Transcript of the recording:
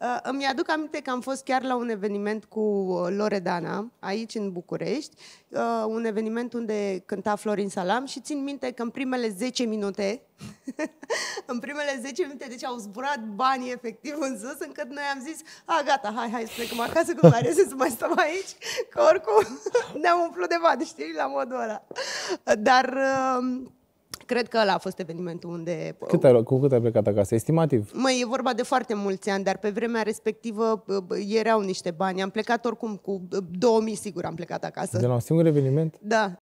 Uh, îmi aduc aminte că am fost chiar la un eveniment cu uh, Loredana, aici în București, uh, un eveniment unde cânta Florin Salam și țin minte că în primele 10 minute, în primele 10 minute, deci au zburat banii efectiv în sus, încât noi am zis, a, gata, hai, hai, să plecăm acasă, că mai să mai stăm aici, că oricum ne-am umplut de bani, știi, la modul ăla. Dar... Uh, Cred că ăla a fost evenimentul unde... Uh, cât ai, cu cât ai plecat acasă? Estimativ? Măi, e vorba de foarte mulți ani, dar pe vremea respectivă erau niște bani. Am plecat oricum cu 2000, sigur am plecat acasă. De la un singur eveniment? Da.